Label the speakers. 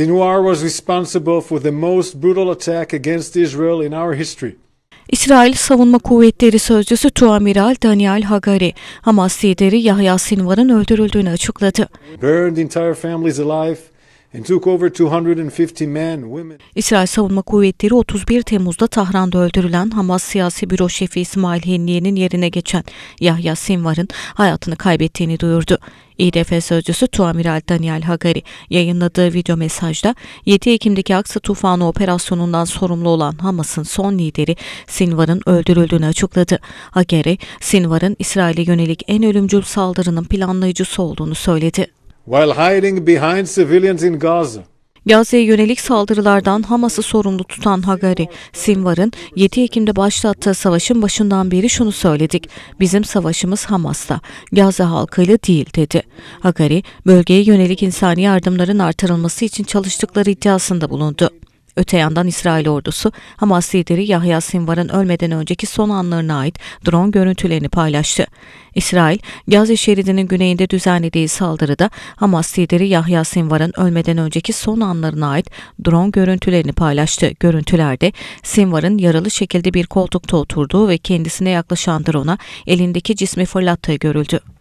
Speaker 1: Sinwar was responsible for the most brutal attack against Israel in our history.
Speaker 2: İsrail Savunma Kuvvetleri Sözcüsü Tuamiral Daniel Hagari, Hamas lideri Yahya Sinwar'ın öldürüldüğünü açıkladı.
Speaker 1: Burned entire families alive,
Speaker 2: İsrail Savunma Kuvvetleri 31 Temmuz'da Tahran'da öldürülen Hamas siyasi büro şefi İsmail Henniye'nin yerine geçen Yahya Sinvar'ın hayatını kaybettiğini duyurdu. İDF sözcüsü Tuamiral Daniel Hagari yayınladığı video mesajda 7 Ekim'deki Aksa Tufanı operasyonundan sorumlu olan Hamas'ın son lideri Sinvar'ın öldürüldüğünü açıkladı. Hagari, Sinvar'ın İsrail'e yönelik en ölümcül saldırının planlayıcısı olduğunu söyledi
Speaker 3: while hiding behind civilians in Gaza.
Speaker 2: Gazze'ye yönelik saldırılardan Hamas'ı sorumlu tutan Hagari, Simvar'ın 7 Ekim'de başlattığı savaşın başından beri şunu söyledik. Bizim savaşımız Hamas'ta, Gazze halkıyla değil dedi. Hagari, bölgeye yönelik insani yardımların artırılması için çalıştıkları iddiasında bulundu. Öte yandan İsrail ordusu Hamas lideri Yahya Sinvar'ın ölmeden önceki son anlarına ait drone görüntülerini paylaştı. İsrail, Gazze şeridinin güneyinde düzenlediği saldırıda Hamas lideri Yahya Sinvar'ın ölmeden önceki son anlarına ait drone görüntülerini paylaştı. Görüntülerde Sinvar'ın yaralı şekilde bir koltukta oturduğu ve kendisine yaklaşan drone'a elindeki cismi fırlattığı görüldü.